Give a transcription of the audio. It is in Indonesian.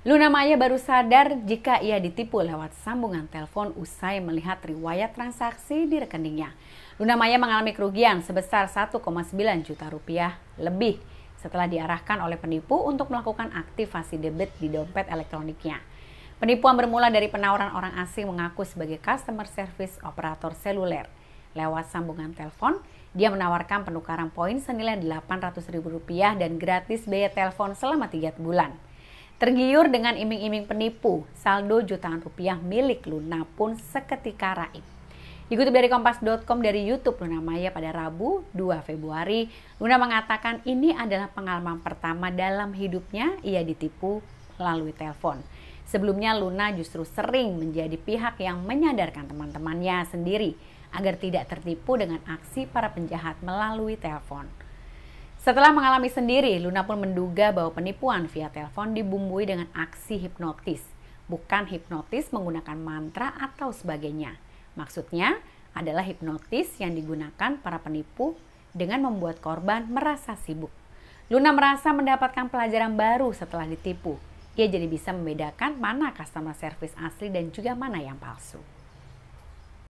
Luna Maya baru sadar jika ia ditipu lewat sambungan telepon usai melihat riwayat transaksi di rekeningnya. Luna Maya mengalami kerugian sebesar 1,9 juta rupiah lebih setelah diarahkan oleh penipu untuk melakukan aktivasi debit di dompet elektroniknya. Penipuan bermula dari penawaran orang asing mengaku sebagai customer service operator seluler. Lewat sambungan telepon, dia menawarkan penukaran poin senilai 800 ribu rupiah dan gratis biaya telepon selama 3 bulan. Tergiur dengan iming-iming penipu, saldo jutaan rupiah milik Luna pun seketika raib. Dikutip dari kompas.com dari YouTube Luna Maya pada Rabu 2 Februari, Luna mengatakan ini adalah pengalaman pertama dalam hidupnya ia ditipu melalui telepon. Sebelumnya Luna justru sering menjadi pihak yang menyadarkan teman-temannya sendiri agar tidak tertipu dengan aksi para penjahat melalui telepon. Setelah mengalami sendiri, Luna pun menduga bahwa penipuan via telepon dibumbui dengan aksi hipnotis, bukan hipnotis menggunakan mantra atau sebagainya. Maksudnya adalah hipnotis yang digunakan para penipu dengan membuat korban merasa sibuk. Luna merasa mendapatkan pelajaran baru setelah ditipu. Ia jadi bisa membedakan mana customer service asli dan juga mana yang palsu.